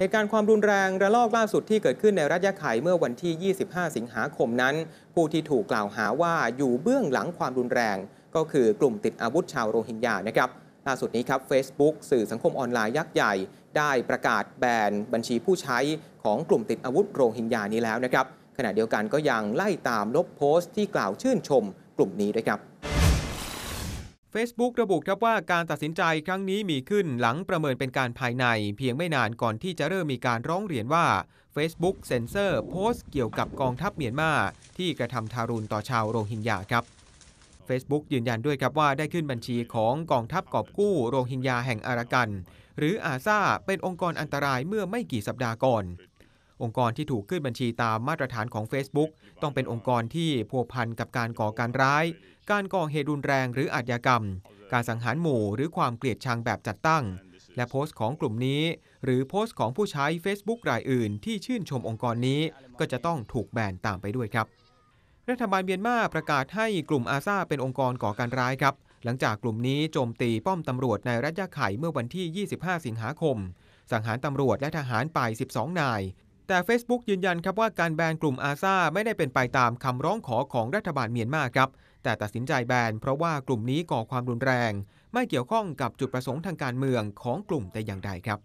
เหตุการณ์ความรุนแรงระลอกล่าสุดที่เกิดขึ้นในรัฐยะไข่เมื่อวันที่ 25 สิงหาคมนั้น ผู้ที่ถูกกล่าวหาว่าอยู่เบื้องหลังความรุนแรง ก็คือกลุ่มติดอาวุธชาวโรฮิงญานะครับล่าสุดนี้ครับ Facebook สื่อสังคมออนไลน์ยักษ์ใหญ่ ได้ประกาศแบน บัญชีผู้ใช้ของกลุ่มติดอาวุธโรฮิงญานี้แล้วนะครับ ขณะเดียวกันก็ยังไล่ตามลบโพสต์ที่กล่าวชื่นชม กลุ่มนี้ด้วยครับ Facebook ระบุครับว่าการตัดสินใจครั้งนี้มีขึ้นหลังประเมินเป็นการภายใน เพียงไม่นานก่อนที่จะเริ่มมีการร้องเรียนว่า Facebook เซ็นเซอร์โพสต์เกี่ยวกับกองทัพเมียนมา ที่กระทำทารุณต่อชาวโรฮิงญาครับ Facebook ยืนยันด้วยครับว่าได้ขึ้นบัญชีของกองทัพกอบกู้โรฮิงญาแห่งอารากัน หรืออาซาเป็นองค์กรอันตรายเมื่อไม่กี่สัปดาห์ก่อนองค์กรที่ถูกขึ้นบัญชีตามมาตรฐานของ Facebook ต้องเป็นองค์กรที่พัวพันกับการก่อการร้าย การก่อเหตุรุนแรงหรืออาชญากรรม การสังหารหมู่หรือความเกลียดชังแบบจัดตั้ง และโพสต์ของกลุ่มนี้หรือโพสต์ของผู้ใช้ Facebook รายอื่นที่ชื่นชมองค์กรนี้ก็จะต้องถูกแบนตามไปด้วยครับ รัฐบาลเมียนมาประกาศให้กลุ่มอาซาเป็นองค์กรก่อการร้ายครับหลังจากกลุ่มนี้โจมตีป้อมตำรวจในรัฐยะไข่เมื่อวันที่ 25 สิงหาคม สังหารตำรวจและทหารไป12นายแต่ Facebook ยืนยันครับว่าการแบนกลุ่มอาซาไม่ได้เป็นไปตามคำร้องขอของรัฐบาลเมียนมาครับ แต่ตัดสินใจแบนเพราะว่ากลุ่มนี้ก่อความรุนแรง ไม่เกี่ยวข้องกับจุดประสงค์ทางการเมืองของกลุ่มแต่อย่างใดครับ